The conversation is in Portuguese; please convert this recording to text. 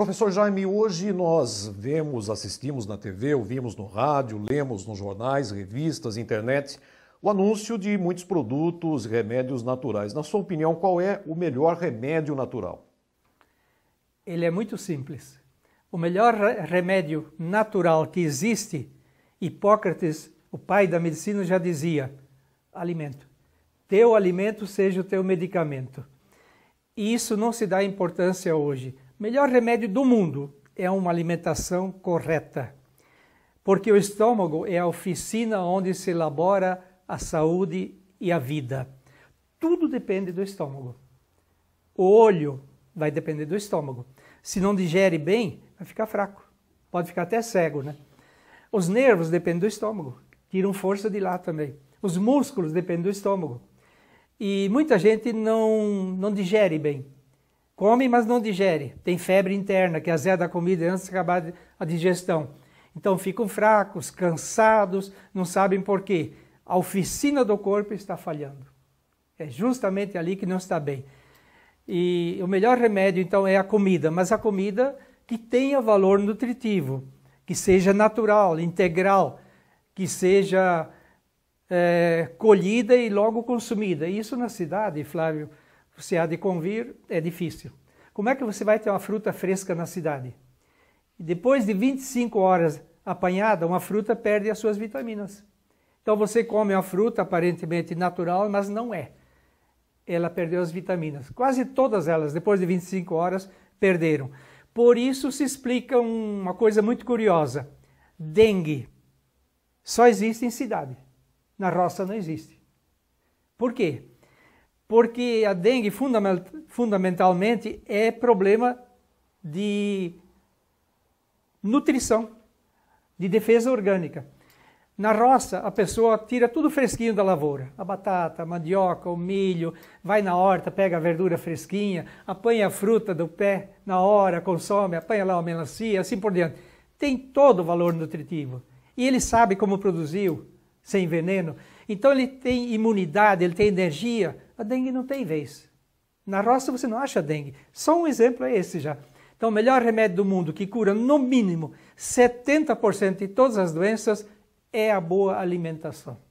Professor Jaime, hoje nós vemos, assistimos na TV, ouvimos no rádio, lemos nos jornais, revistas, internet, o anúncio de muitos produtos, remédios naturais. Na sua opinião, qual é o melhor remédio natural? Ele é muito simples. O melhor remédio natural que existe, Hipócrates, o pai da medicina, já dizia: alimento. Teu alimento seja o teu medicamento. E isso não se dá importância hoje melhor remédio do mundo é uma alimentação correta, porque o estômago é a oficina onde se elabora a saúde e a vida. Tudo depende do estômago. O olho vai depender do estômago. Se não digere bem, vai ficar fraco. Pode ficar até cego, né? Os nervos dependem do estômago, tiram força de lá também. Os músculos dependem do estômago. E muita gente não, não digere bem Come, mas não digere. Tem febre interna, que azeda é a comida antes de acabar a digestão. Então ficam fracos, cansados, não sabem por quê. A oficina do corpo está falhando. É justamente ali que não está bem. E o melhor remédio então é a comida, mas a comida que tenha valor nutritivo, que seja natural, integral, que seja é, colhida e logo consumida. Isso na cidade, Flávio, você há de convir, é difícil. Como é que você vai ter uma fruta fresca na cidade? depois de 25 horas apanhada, uma fruta perde as suas vitaminas. Então você come uma fruta aparentemente natural, mas não é. Ela perdeu as vitaminas. Quase todas elas, depois de 25 horas, perderam. Por isso se explica uma coisa muito curiosa. Dengue só existe em cidade. Na roça não existe. Por quê? porque a dengue fundamentalmente é problema de nutrição, de defesa orgânica. Na roça, a pessoa tira tudo fresquinho da lavoura: a batata, a mandioca, o milho, vai na horta, pega a verdura fresquinha, apanha a fruta do pé na hora, consome, apanha lá a melancia, assim por diante. Tem todo o valor nutritivo. E ele sabe como produziu, sem veneno. Então ele tem imunidade, ele tem energia. A dengue não tem vez. Na roça você não acha dengue. Só um exemplo é esse já. Então, o melhor remédio do mundo que cura no mínimo 70% de todas as doenças é a boa alimentação.